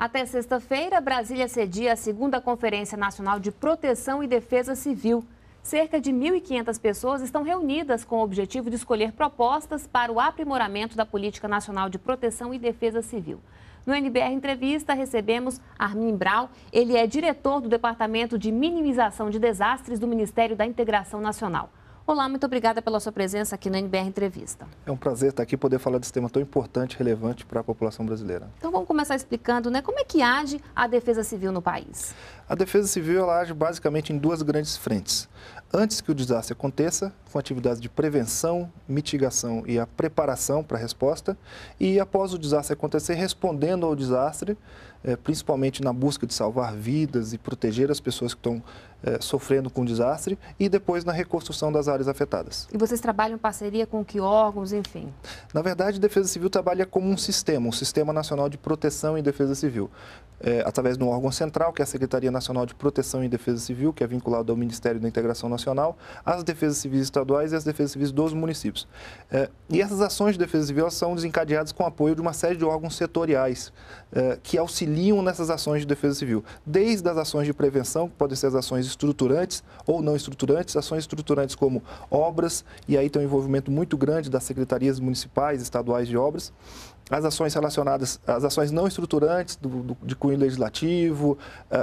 Até sexta-feira, Brasília cedia a segunda Conferência Nacional de Proteção e Defesa Civil. Cerca de 1.500 pessoas estão reunidas com o objetivo de escolher propostas para o aprimoramento da Política Nacional de Proteção e Defesa Civil. No NBR Entrevista, recebemos Armin Brau. Ele é diretor do Departamento de Minimização de Desastres do Ministério da Integração Nacional. Olá, muito obrigada pela sua presença aqui no NBR Entrevista. É um prazer estar aqui e poder falar desse tema tão importante e relevante para a população brasileira. Então vamos começar explicando né, como é que age a defesa civil no país. A defesa civil ela age basicamente em duas grandes frentes. Antes que o desastre aconteça, com atividades de prevenção, mitigação e a preparação para a resposta, e após o desastre acontecer, respondendo ao desastre, é, principalmente na busca de salvar vidas e proteger as pessoas que estão é, sofrendo com o desastre e depois na reconstrução das áreas afetadas. E vocês trabalham em parceria com que órgãos, enfim? Na verdade, a Defesa Civil trabalha como um sistema, um Sistema Nacional de Proteção e Defesa Civil, é, através de um órgão central, que é a Secretaria Nacional de Proteção e Defesa Civil, que é vinculado ao Ministério da Integração Nacional, as Defesas Civis Estaduais e as Defesas Civis dos municípios. É, e essas ações de defesa civil são desencadeadas com o apoio de uma série de órgãos setoriais que auxiliam auxiliam nessas ações de defesa civil, desde as ações de prevenção, que podem ser as ações estruturantes ou não estruturantes, ações estruturantes como obras, e aí tem um envolvimento muito grande das secretarias municipais, estaduais de obras, as ações relacionadas, as ações não estruturantes do, do, de cunho legislativo,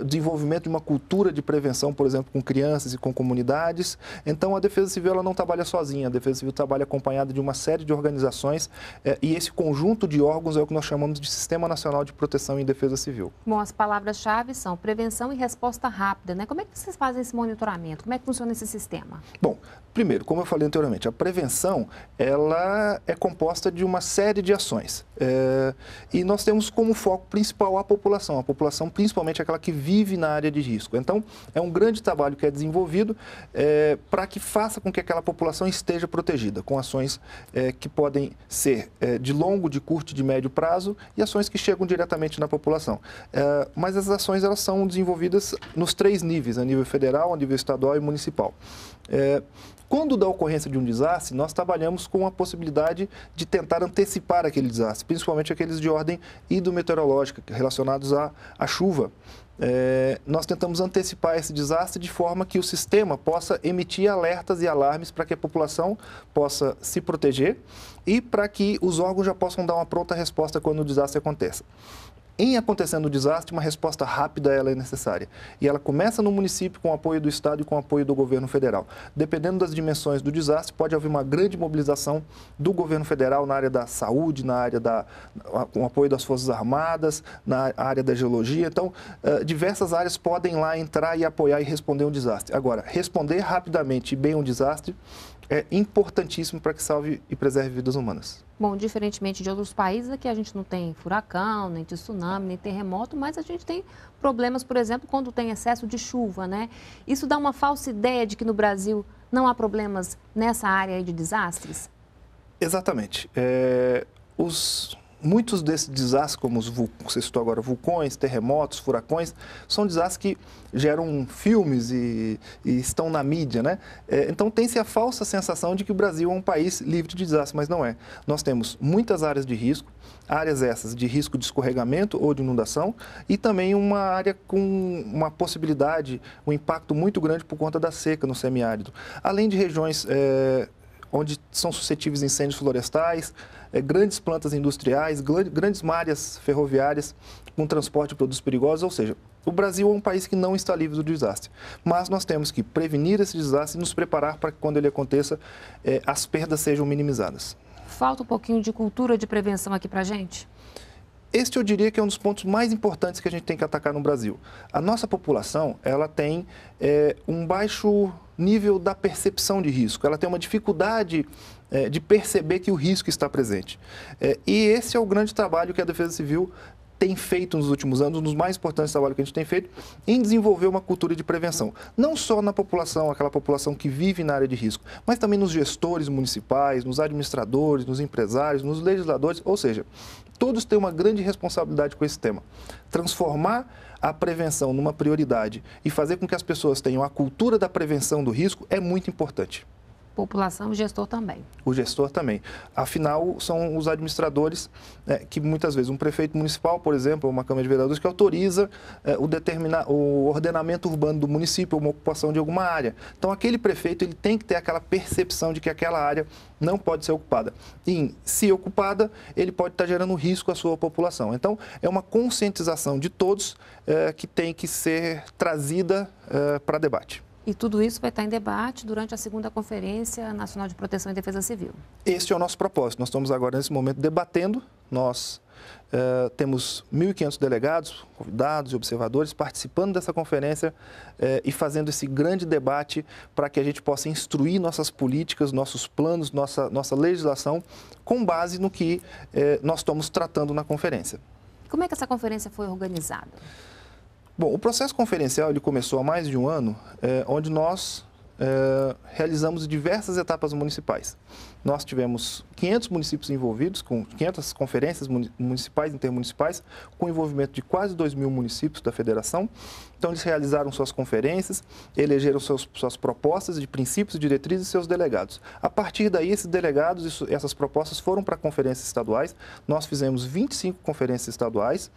uh, desenvolvimento de uma cultura de prevenção, por exemplo, com crianças e com comunidades. Então, a Defesa Civil ela não trabalha sozinha, a Defesa Civil trabalha acompanhada de uma série de organizações uh, e esse conjunto de órgãos é o que nós chamamos de Sistema Nacional de Proteção e Defesa Defesa Civil. Bom, as palavras-chave são prevenção e resposta rápida, né? Como é que vocês fazem esse monitoramento? Como é que funciona esse sistema? Bom, primeiro, como eu falei anteriormente, a prevenção ela é composta de uma série de ações é, e nós temos como foco principal a população, a população principalmente aquela que vive na área de risco. Então, é um grande trabalho que é desenvolvido é, para que faça com que aquela população esteja protegida com ações é, que podem ser é, de longo, de curto, de médio prazo e ações que chegam diretamente na população educação. É, mas as ações elas são desenvolvidas nos três níveis, a nível federal, a nível estadual e municipal. É, quando da ocorrência de um desastre, nós trabalhamos com a possibilidade de tentar antecipar aquele desastre, principalmente aqueles de ordem hidrometeorológica, relacionados à, à chuva. É, nós tentamos antecipar esse desastre de forma que o sistema possa emitir alertas e alarmes para que a população possa se proteger e para que os órgãos já possam dar uma pronta resposta quando o desastre acontece em acontecendo o desastre, uma resposta rápida ela é necessária. E ela começa no município com o apoio do Estado e com o apoio do governo federal. Dependendo das dimensões do desastre, pode haver uma grande mobilização do governo federal na área da saúde, na área da com o apoio das Forças Armadas, na área da geologia. Então, eh, diversas áreas podem lá entrar e apoiar e responder um desastre. Agora, responder rapidamente e bem um desastre é importantíssimo para que salve e preserve vidas humanas. Bom, diferentemente de outros países, aqui a gente não tem furacão, nem tsunami, tsunami, nem terremoto, mas a gente tem problemas, por exemplo, quando tem excesso de chuva, né? Isso dá uma falsa ideia de que no Brasil não há problemas nessa área de desastres? Exatamente. É, os muitos desses desastres, como os você citou agora, vulcões, terremotos, furacões, são desastres que geram filmes e, e estão na mídia, né? É, então tem-se a falsa sensação de que o Brasil é um país livre de desastres, mas não é. Nós temos muitas áreas de risco, áreas essas de risco de escorregamento ou de inundação e também uma área com uma possibilidade, um impacto muito grande por conta da seca no semiárido, além de regiões é, onde são suscetíveis incêndios florestais, é, grandes plantas industriais, grandes malhas ferroviárias com transporte de produtos perigosos, ou seja, o Brasil é um país que não está livre do desastre, mas nós temos que prevenir esse desastre e nos preparar para que quando ele aconteça, é, as perdas sejam minimizadas. Falta um pouquinho de cultura de prevenção aqui para gente? Este eu diria que é um dos pontos mais importantes que a gente tem que atacar no Brasil. A nossa população, ela tem é, um baixo nível da percepção de risco, ela tem uma dificuldade é, de perceber que o risco está presente. É, e esse é o grande trabalho que a Defesa Civil tem feito nos últimos anos, um dos mais importantes trabalhos que a gente tem feito, em desenvolver uma cultura de prevenção. Não só na população, aquela população que vive na área de risco, mas também nos gestores municipais, nos administradores, nos empresários, nos legisladores, ou seja, todos têm uma grande responsabilidade com esse tema. Transformar a prevenção numa prioridade e fazer com que as pessoas tenham a cultura da prevenção do risco é muito importante população, o gestor também. O gestor também. Afinal, são os administradores né, que muitas vezes um prefeito municipal, por exemplo, uma Câmara de Vereadores, que autoriza é, o, determinar, o ordenamento urbano do município, uma ocupação de alguma área. Então, aquele prefeito ele tem que ter aquela percepção de que aquela área não pode ser ocupada. E, se ocupada, ele pode estar gerando risco à sua população. Então, é uma conscientização de todos é, que tem que ser trazida é, para debate. E tudo isso vai estar em debate durante a segunda Conferência Nacional de Proteção e Defesa Civil. Este é o nosso propósito. Nós estamos agora, nesse momento, debatendo. Nós eh, temos 1.500 delegados, convidados e observadores participando dessa conferência eh, e fazendo esse grande debate para que a gente possa instruir nossas políticas, nossos planos, nossa, nossa legislação com base no que eh, nós estamos tratando na conferência. Como é que essa conferência foi organizada? Bom, o processo conferencial ele começou há mais de um ano, é, onde nós é, realizamos diversas etapas municipais. Nós tivemos 500 municípios envolvidos, com 500 conferências municipais, intermunicipais, com envolvimento de quase 2 mil municípios da federação. Então, eles realizaram suas conferências, elegeram seus, suas propostas de princípios, diretrizes e seus delegados. A partir daí, esses delegados, e essas propostas foram para conferências estaduais. Nós fizemos 25 conferências estaduais.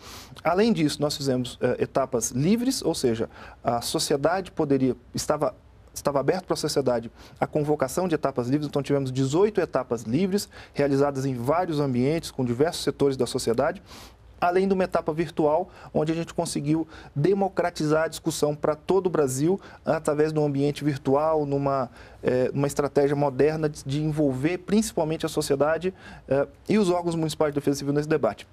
Além disso, nós fizemos eh, etapas livres, ou seja, a sociedade poderia, estava estava aberto para a sociedade a convocação de etapas livres, então tivemos 18 etapas livres, realizadas em vários ambientes, com diversos setores da sociedade, além de uma etapa virtual, onde a gente conseguiu democratizar a discussão para todo o Brasil, através de um ambiente virtual, numa é, uma estratégia moderna de, de, envolver principalmente a sociedade é, e os órgãos municipais de defesa civil nesse debate.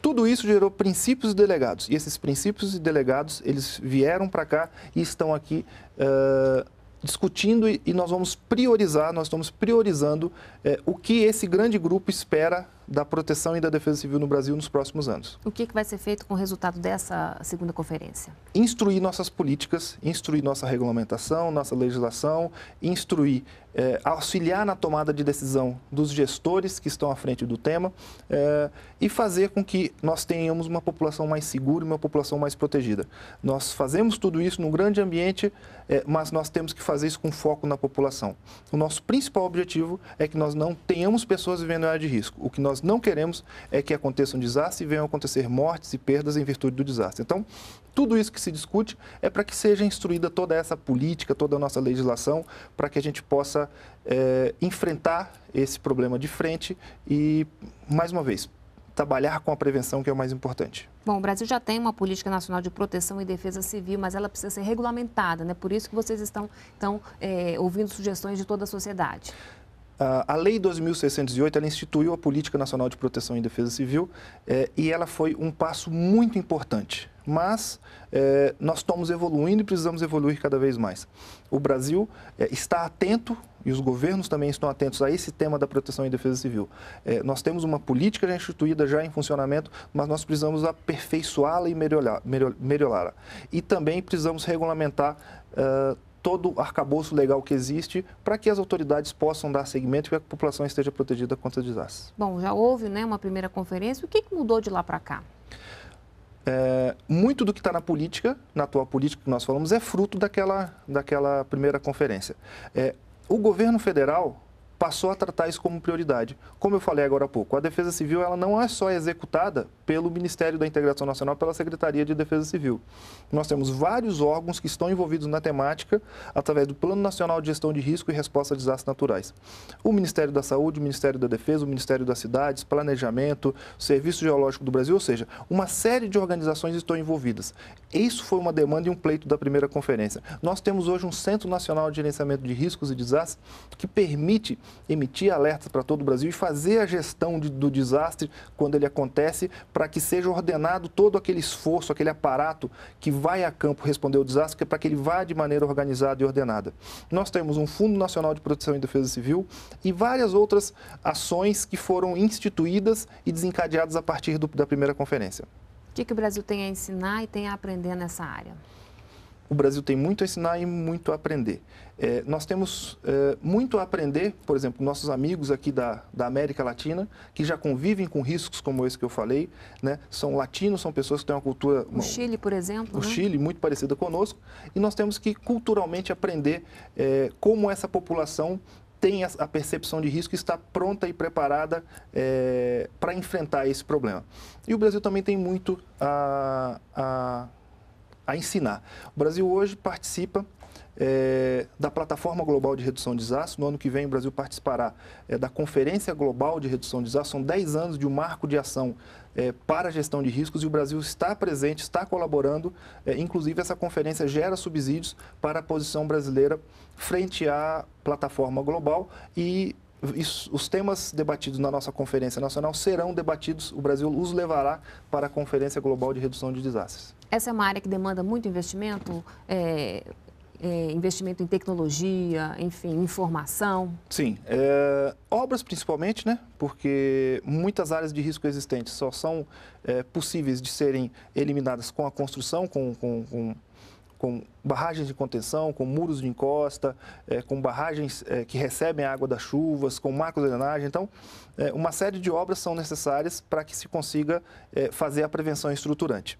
Tudo isso gerou princípios e delegados, e esses princípios e delegados, eles vieram para cá e estão aqui... Eh, discutindo e, e nós vamos priorizar, nós estamos priorizando é, o que esse grande grupo espera da proteção e da defesa civil no Brasil nos próximos anos. O que, vai ser feito com o resultado dessa segunda conferência? Instruir nossas políticas, instruir nossa regulamentação, nossa legislação, instruir, eh, auxiliar na tomada de decisão dos gestores que estão à frente do tema eh, e fazer com que nós tenhamos uma população mais segura e uma população mais protegida. Nós fazemos tudo isso num grande ambiente, eh, mas nós temos que fazer isso com foco na população. O nosso principal objetivo é que nós não tenhamos pessoas vivendo em área de risco. O que nós nós não queremos é que aconteça um desastre e venham acontecer mortes e perdas em virtude do desastre. Então, tudo isso que se discute é para que seja instruída toda essa política, toda a nossa legislação, para que a gente possa é, enfrentar esse problema de frente e, mais uma vez, trabalhar com a prevenção, que é o mais importante. Bom, o Brasil já tem uma política nacional de proteção e defesa civil, mas ela precisa ser regulamentada, né? Por isso que vocês estão, estão é, ouvindo sugestões de toda a sociedade. Ah, a Lei 2.608 ela instituiu a Política Nacional de Proteção e Defesa Civil eh, e ela foi um passo muito importante. Mas eh, nós estamos evoluindo e precisamos evoluir cada vez mais. O Brasil eh, está atento e os governos também estão atentos a esse tema da proteção e defesa civil. Eh, nós temos uma política já instituída, já em funcionamento, mas nós precisamos aperfeiçoá-la e melhorá-la. E também precisamos regulamentar ah, todo o arcabouço legal que existe para que as autoridades possam dar seguimento e que a população esteja protegida contra desastres. Bom, já houve né, uma primeira conferência. O que, que mudou de lá para cá? É, muito do que está na política, na atual política que nós falamos, é fruto daquela, daquela primeira conferência. É, o governo federal passou a tratar isso como prioridade. Como eu falei agora há pouco, a Defesa Civil ela não é só executada pelo Ministério da Integração Nacional, pela Secretaria de Defesa Civil. Nós temos vários órgãos que estão envolvidos na temática através do Plano Nacional de Gestão de Risco e Resposta a Desastres Naturais. O Ministério da Saúde, o Ministério da Defesa, o Ministério das Cidades, Planejamento, Serviço Geológico do Brasil, ou seja, uma série de organizações estão envolvidas. Isso foi uma demanda e um pleito da primeira conferência. Nós temos hoje um Centro Nacional de Gerenciamento de Riscos e Desastres que permite emitir alertas para todo o Brasil e fazer a gestão de, do desastre quando ele acontece, para que seja ordenado todo aquele esforço, aquele aparato que vai a campo responder ao desastre, é para que ele vá de maneira organizada e ordenada. Nós temos um Fundo Nacional de Proteção e Defesa Civil e várias outras ações que foram instituídas e desencadeadas a partir do, da primeira conferência. O que, que o Brasil tem a ensinar e tem a aprender nessa área? o Brasil tem muito a ensinar e muito a aprender. É, nós temos é, muito a aprender, por exemplo, nossos amigos aqui da, da América Latina, que já convivem com riscos como esse que eu falei, né? são latinos, são pessoas que têm uma cultura... O uma, Chile, por exemplo. O né? Chile, muito parecida conosco, e nós temos que culturalmente aprender é, como essa população tem a percepção de risco e está pronta e preparada é, para enfrentar esse problema. E o Brasil também tem muito a, a a ensinar. O Brasil hoje participa é, da Plataforma Global de Redução de Desastres. No ano que vem, o Brasil participará é, da Conferência Global de Redução de Desastres. São 10 anos de um marco de ação é, para a gestão de riscos e o Brasil está presente, está colaborando. É, inclusive, essa conferência gera subsídios para a posição brasileira frente à plataforma global e os temas debatidos na nossa Conferência Nacional serão debatidos, o Brasil os levará para a Conferência Global de Redução de Desastres. Essa é uma área que demanda muito investimento, é, é, investimento em tecnologia, enfim, informação? Sim, é, obras principalmente, né? Porque muitas áreas de risco existentes só são é, possíveis de serem eliminadas com a construção, com, com, com, com barragens de contenção, com muros de encosta, é, com barragens é, que recebem a água das chuvas, com macro drenagem. Então, é, uma série de obras são necessárias para que se consiga fazer a prevenção estruturante.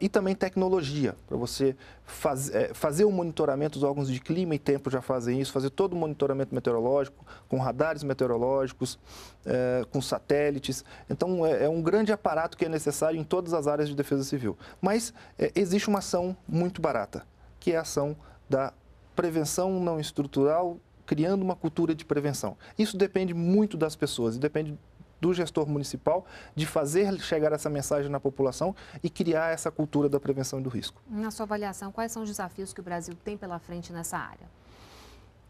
e também tecnologia, para você faz, fazer o monitoramento, os órgãos de clima e tempo já fazem isso, fazer todo o monitoramento meteorológico, com radares meteorológicos, com satélites. Então, é, é, um grande aparato que é necessário em todas as áreas de defesa civil. Mas existe uma ação muito barata que é a ação da prevenção não estrutural, criando uma cultura de prevenção. Isso depende muito das pessoas e depende do gestor municipal de fazer chegar essa mensagem na população e criar essa cultura da prevenção do risco. Na sua avaliação, quais são os desafios que o Brasil tem pela frente nessa área?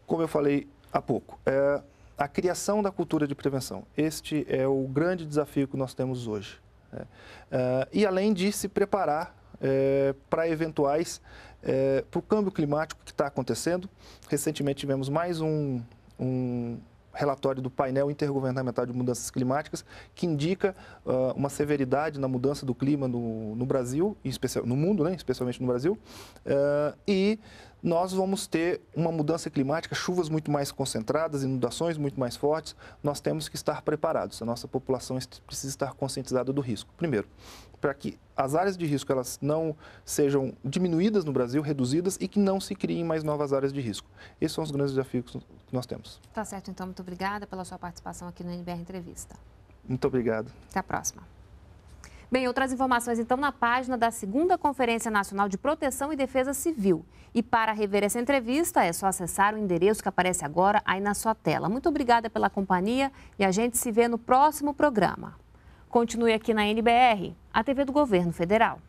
Como eu falei há pouco, é a criação da cultura de prevenção. Este é o grande desafio que nós temos hoje. Né? É, e além de se preparar é, para eventuais, é, para o câmbio climático que está acontecendo. Recentemente tivemos mais um, um relatório do painel intergovernamental de mudanças climáticas, que indica uh, uma severidade na mudança do clima no, no Brasil, especial, no mundo, né, especialmente no Brasil, uh, e nós vamos ter uma mudança climática, chuvas muito mais concentradas, inundações muito mais fortes. Nós temos que estar preparados. A nossa população precisa estar conscientizada do risco. Primeiro, para que as áreas de risco elas não sejam diminuídas no Brasil, reduzidas e que não se criem mais novas áreas de risco. Esses são os grandes desafios que nós temos. Tá certo, então muito obrigada pela sua participação aqui no NBR Entrevista. Muito obrigado. Até a próxima. Bem, outras informações então na página da Segunda Conferência Nacional de Proteção e Defesa Civil. E para rever essa entrevista, é só acessar o endereço que aparece agora aí na sua tela. Muito obrigada pela companhia e a gente se vê no próximo programa. Continue aqui na NBR, a TV do Governo Federal.